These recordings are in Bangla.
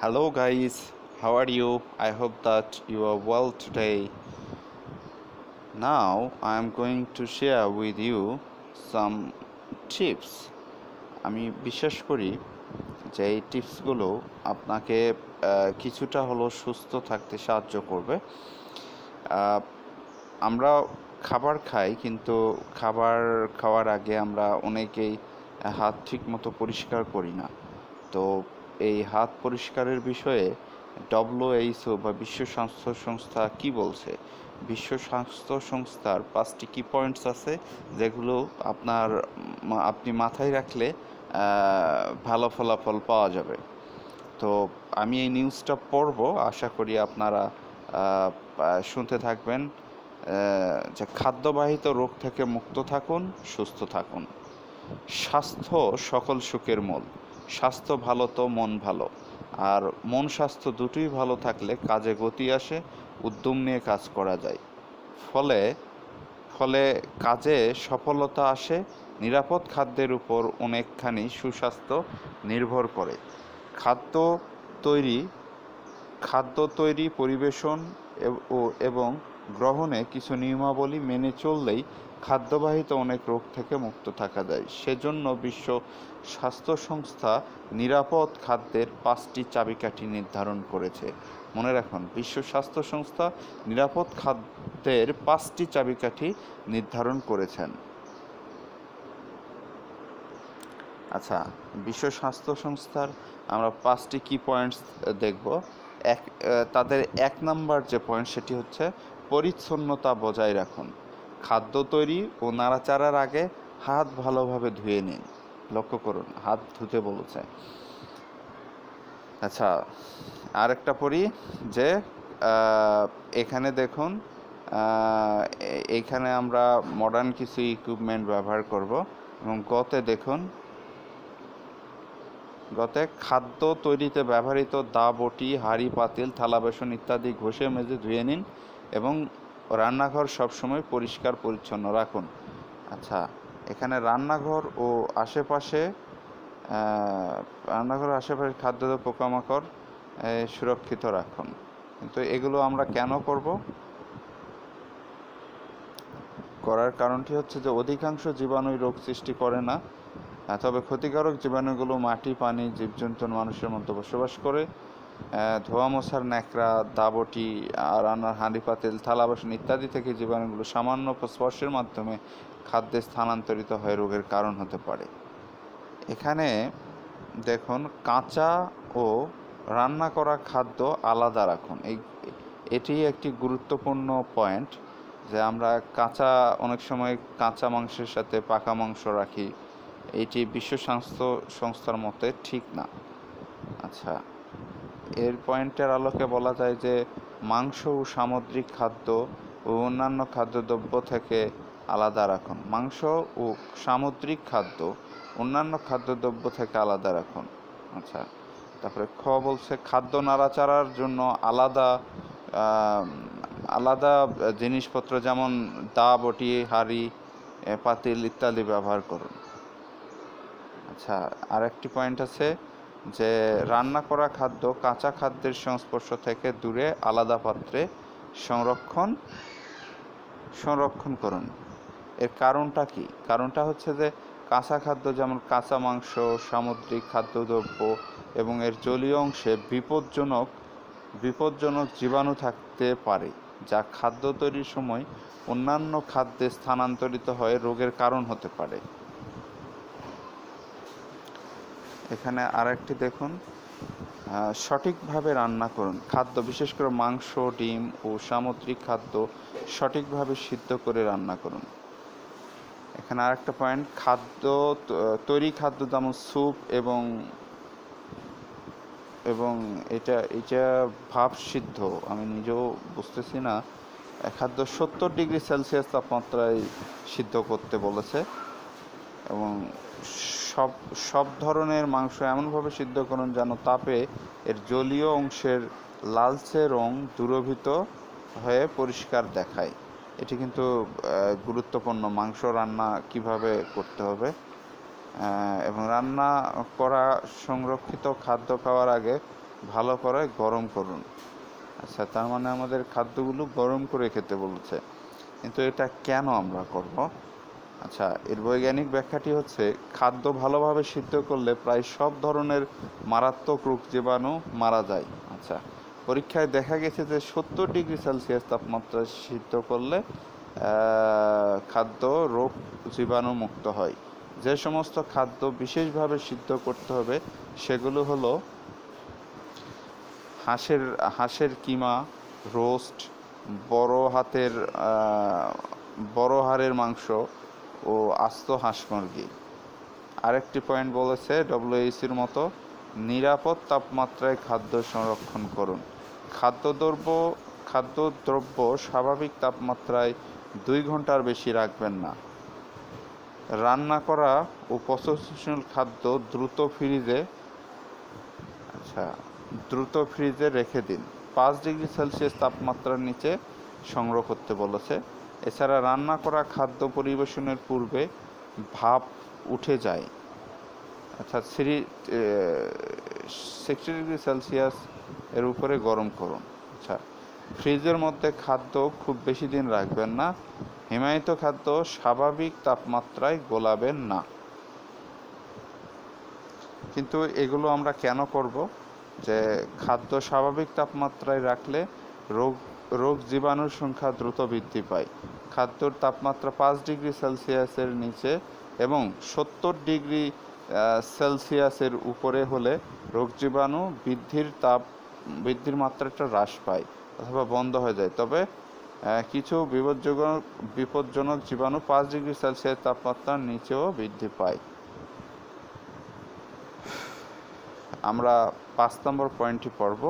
hello guys how are you i hope that you are well today now i am going to share with you some tips আমি বিশ্বাস করি যে এই টিপসগুলো আপনাকে কিছুটা হলো সুস্থ থাকতে সাহায্য করবে আমরা খাবার খাই কিন্তু খাবার খাওয়ার আগে আমরা অনেকেই হাত ঠিক মতো পরিষ্কার করি না তো এই হাত পরিষ্কারের বিষয়ে ডব্লিউএইচও বা বিশ্ব স্বাস্থ্য সংস্থা কি বলছে বিশ্ব স্বাস্থ্য সংস্থার পাঁচটি কি পয়েন্টস আছে যেগুলো আপনার আপনি মাথায় রাখলে ভালো ফলাফল পাওয়া যাবে তো আমি এই নিউজটা পড়ব আশা করি আপনারা শুনতে থাকবেন যে খাদ্যবাহিত রোগ থেকে মুক্ত থাকুন সুস্থ থাকুন স্বাস্থ্য সকল সুখের মূল স্বাস্থ্য ভালো তো মন ভালো আর মন স্বাস্থ্য দুটোই ভালো থাকলে কাজে গতি আসে উদ্যম নিয়ে কাজ করা যায় ফলে ফলে কাজে সফলতা আসে নিরাপদ খাদ্যের উপর অনেকখানি সুস্বাস্থ্য নির্ভর করে খাদ্য তৈরি খাদ্য তৈরি পরিবেশন এবং গ্রহণে কিছু নিয়মাবলী মেনে চললেই খাদ্যবাহিত অনেক রোগ থেকে মুক্ত থাকা যায় সেজন্য বিশ্ব স্বাস্থ্য সংস্থা নিরাপদ খাদ্যের পাঁচটি চাবিকাঠি নির্ধারণ করেছে মনে রাখুন বিশ্ব স্বাস্থ্য সংস্থা নিরাপদ খাদ্যের পাঁচটি চাবিকাঠি নির্ধারণ করেছেন আচ্ছা বিশ্ব স্বাস্থ্য সংস্থার আমরা পাঁচটি কি পয়েন্টস দেখব এক তাদের এক নাম্বার যে পয়েন্ট সেটি হচ্ছে পরিচ্ছন্নতা বজায় রাখুন খাদ্য তৈরি ও নাড়াচাড়ার আগে হাত ভালোভাবে ধুয়ে নিন লক্ষ্য করুন হাত ধুতে বলেছে আচ্ছা আরেকটা পড়ি যে এখানে দেখুন এখানে আমরা মডার্ন কিছু ইকুইপমেন্ট ব্যবহার করব এবং গতে দেখুন গতে খাদ্য তৈরিতে ব্যবহৃত দা বটি হাঁড়ি পাতিল থালা বেসন ইত্যাদি ঘষে মেজে ধুয়ে নিন এবং ও রান্নাঘর সবসময় পরিষ্কার পরিচ্ছন্ন রাখুন আচ্ছা এখানে রান্নাঘর ও আশেপাশে রান্নাঘর আশেপাশে খাদ্য পোকামাকড় সুরক্ষিত রাখুন কিন্তু এগুলো আমরা কেন করব করার কারণটি হচ্ছে যে অধিকাংশ জীবাণুই রোগ সৃষ্টি করে না তবে ক্ষতিকারক জীবাণুগুলো মাটি পানি জীবজন্তু মানুষের মধ্যে বসবাস করে ধোয়া মশার ন্যাকড়া দাবটি আর রান্নার হাঁড়ি পাতিল থালা বাসন ইত্যাদি থেকে জীবাণুগুলো সামান্য স্পর্শের মাধ্যমে খাদ্যে স্থানান্তরিত হয়ে রোগের কারণ হতে পারে এখানে দেখুন কাঁচা ও রান্না করা খাদ্য আলাদা রাখুন এই এটি একটি গুরুত্বপূর্ণ পয়েন্ট যে আমরা কাঁচা অনেক সময় কাঁচা মাংসের সাথে পাকা মাংস রাখি এটি বিশ্ব স্বাস্থ্য সংস্থার মতে ঠিক না আচ্ছা এর পয়েন্টের আলোকে বলা যায় যে মাংস ও সামুদ্রিক খাদ্য ও অন্যান্য খাদ্যদ্রব্য থেকে আলাদা রাখুন মাংস ও সামুদ্রিক খাদ্য অন্যান্য খাদ্যদ্রব্য থেকে আলাদা রাখুন আচ্ছা তারপরে খ বলছে খাদ্য নাড়াচাড়ার জন্য আলাদা আলাদা জিনিসপত্র যেমন দা বটি হাড়ি পাতিল ইত্যাদি ব্যবহার করুন আচ্ছা আরেকটি পয়েন্ট আছে যে রান্না করা খাদ্য কাঁচা খাদ্যের সংস্পর্শ থেকে দূরে আলাদা পাত্রে সংরক্ষণ সংরক্ষণ করুন এর কারণটা কি কারণটা হচ্ছে যে কাঁচা খাদ্য যেমন কাঁচা মাংস সামুদ্রিক খাদ্যদ্রব্য এবং এর জলীয় অংশে বিপজ্জনক বিপজ্জনক জীবাণু থাকতে পারে যা খাদ্য তৈরির সময় অন্যান্য খাদ্যে স্থানান্তরিত হয়ে রোগের কারণ হতে পারে এখানে আরেকটি দেখুন সঠিকভাবে রান্না করুন খাদ্য বিশেষ করে মাংস ডিম ও সামুদ্রিক খাদ্য সঠিকভাবে সিদ্ধ করে রান্না করুন এখানে আরেকটা পয়েন্ট খাদ্য তৈরি খাদ্য যেমন স্যুপ এবং এবং এটা এটা ভাব সিদ্ধ আমি নিজেও বুঝতেছি না খাদ্য সত্তর ডিগ্রি সেলসিয়াস তাপমাত্রায় সিদ্ধ করতে বলেছে এবং সব সব ধরনের মাংস এমনভাবে সিদ্ধ করুন যেন তাপে এর জলীয় অংশের লালচে রং দূরভূত হয়ে পরিষ্কার দেখায় এটি কিন্তু গুরুত্বপূর্ণ মাংস রান্না কিভাবে করতে হবে এবং রান্না করা সংরক্ষিত খাদ্য খাওয়ার আগে ভালো করে গরম করুন আচ্ছা তার মানে আমাদের খাদ্যগুলো গরম করে খেতে বলছে কিন্তু এটা কেন আমরা করব আচ্ছা এর বৈজ্ঞানিক ব্যাখ্যাটি হচ্ছে খাদ্য ভালোভাবে সিদ্ধ করলে প্রায় সব ধরনের মারাত্মক রোগ জীবাণু মারা যায় আচ্ছা পরীক্ষায় দেখা গেছে যে সত্তর ডিগ্রি সেলসিয়াস তাপমাত্রায় সিদ্ধ করলে খাদ্য রোগ জীবাণু মুক্ত হয় যে সমস্ত খাদ্য বিশেষভাবে সিদ্ধ করতে হবে সেগুলো হলো হাঁসের হাঁসের কিমা রোস্ট বড় হাতের বড় হাড়ের মাংস ও আস্ত হাঁস মুরগি আরেকটি পয়েন্ট বলেছে ডব্লিউএসির মতো নিরাপদ তাপমাত্রায় খাদ্য সংরক্ষণ করুন খাদ্যদ্রব্য খাদ্যদ্রব্য স্বাভাবিক তাপমাত্রায় দুই ঘন্টার বেশি রাখবেন না রান্না করা ও পচনশীল খাদ্য দ্রুত ফ্রিজে আচ্ছা দ্রুত ফ্রিজে রেখে দিন পাঁচ ডিগ্রি সেলসিয়াস তাপমাত্রার নিচে সংগ্রহ করতে বলেছে এছাড়া রান্না করা খাদ্য পরিবেশনের পূর্বে ভাব উঠে যায় অর্থাৎ থ্রি সিক্সটি ডিগ্রি সেলসিয়াস এর উপরে গরম করুন আচ্ছা ফ্রিজের মধ্যে খাদ্য খুব বেশি দিন রাখবেন না হিমায়িত খাদ্য স্বাভাবিক তাপমাত্রায় গোলাবেন না কিন্তু এগুলো আমরা কেন করব যে খাদ্য স্বাভাবিক তাপমাত্রায় রাখলে রোগ রোগ জীবাণুর সংখ্যা দ্রুত বৃদ্ধি পায় খাদ্যর তাপমাত্রা পাঁচ ডিগ্রি সেলসিয়াসের নিচে এবং সত্তর ডিগ্রি সেলসিয়াসের উপরে হলে রোগ জীবাণু বৃদ্ধির তাপ বৃদ্ধির মাত্রাটা হ্রাস পায় অথবা বন্ধ হয়ে যায় তবে কিছু বিপজ্জনক বিপজ্জনক জীবাণু পাঁচ ডিগ্রি সেলসিয়াস তাপমাত্রার নিচেও বৃদ্ধি পায় আমরা পাঁচ নম্বর পয়েন্টটি পড়ব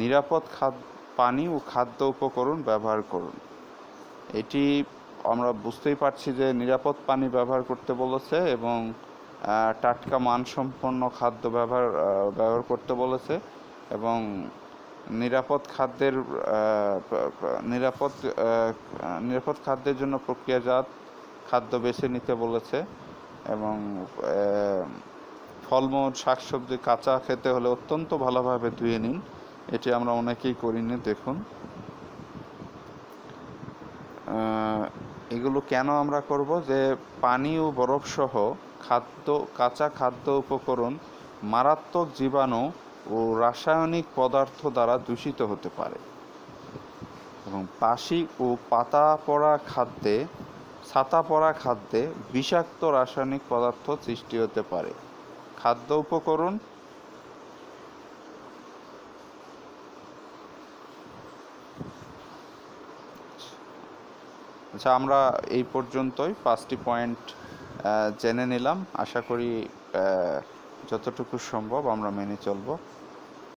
নিরাপদ খাদ্য পানি ও খাদ্য উপকরণ ব্যবহার করুন এটি আমরা বুঝতেই পারছি যে নিরাপদ পানি ব্যবহার করতে বলেছে এবং টাটকা মানসম্পন্ন খাদ্য ব্যবহার ব্যবহার করতে বলেছে এবং নিরাপদ খাদ্যের নিরাপদ নিরাপদ খাদ্যের জন্য প্রক্রিয়াজাত খাদ্য বেছে নিতে বলেছে এবং ফলমূল শাকসবজি কাঁচা খেতে হলে অত্যন্ত ভালোভাবে ধুয়ে নিন এটি আমরা অনেকেই করিনি দেখুন এগুলো কেন আমরা করব যে পানি ও বরফসহ খাদ্য কাঁচা খাদ্য উপকরণ মারাত্মক জীবাণু ও রাসায়নিক পদার্থ দ্বারা দূষিত হতে পারে এবং পাশি ও পাতা পড়া খাদ্যে ছাতা পড়া খাদ্যে বিষাক্ত রাসায়নিক পদার্থ সৃষ্টি হতে পারে খাদ্য উপকরণ আচ্ছা আমরা এই পর্যন্তই পাঁচটি পয়েন্ট জেনে নিলাম আশা করি যতটুকু সম্ভব আমরা মেনে চলবো